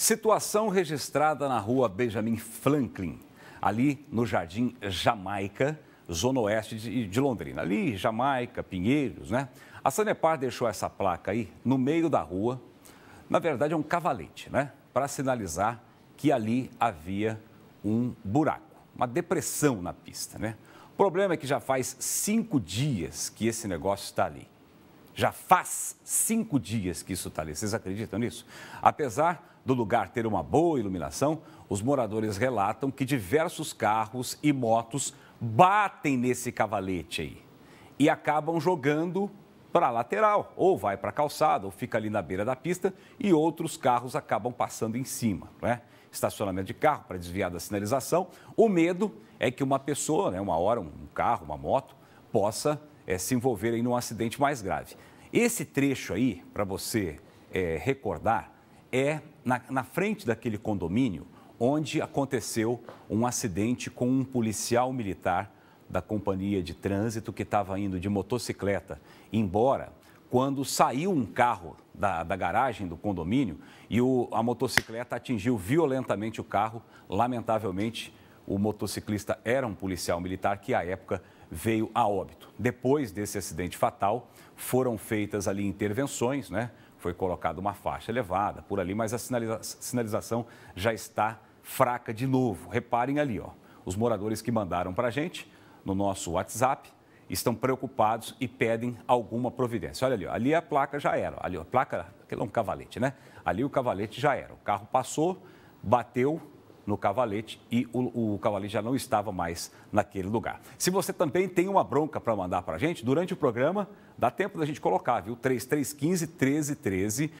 Situação registrada na rua Benjamin Franklin, ali no Jardim Jamaica, zona oeste de Londrina. Ali, Jamaica, Pinheiros, né? A Sanepar deixou essa placa aí no meio da rua. Na verdade, é um cavalete, né? Para sinalizar que ali havia um buraco, uma depressão na pista, né? O problema é que já faz cinco dias que esse negócio está ali. Já faz cinco dias que isso está ali. Vocês acreditam nisso? Apesar do lugar ter uma boa iluminação, os moradores relatam que diversos carros e motos batem nesse cavalete aí e acabam jogando para a lateral, ou vai para a calçada, ou fica ali na beira da pista e outros carros acabam passando em cima, né? Estacionamento de carro para desviar da sinalização. O medo é que uma pessoa, né, uma hora, um carro, uma moto, possa é, se envolverem num acidente mais grave. Esse trecho aí, para você é, recordar, é na, na frente daquele condomínio onde aconteceu um acidente com um policial militar da companhia de trânsito que estava indo de motocicleta embora quando saiu um carro da, da garagem do condomínio e o, a motocicleta atingiu violentamente o carro. Lamentavelmente, o motociclista era um policial militar que, à época, veio a óbito. Depois desse acidente fatal, foram feitas ali intervenções, né? Foi colocada uma faixa elevada por ali, mas a sinaliza sinalização já está fraca de novo. Reparem ali, ó. Os moradores que mandaram para a gente no nosso WhatsApp estão preocupados e pedem alguma providência. Olha ali, ó, ali a placa já era. Ali ó, a placa, aquele é um cavalete, né? Ali o cavalete já era. O carro passou, bateu no cavalete e o, o cavalete já não estava mais naquele lugar. Se você também tem uma bronca para mandar para a gente, durante o programa, dá tempo da gente colocar, viu? 3315 1313.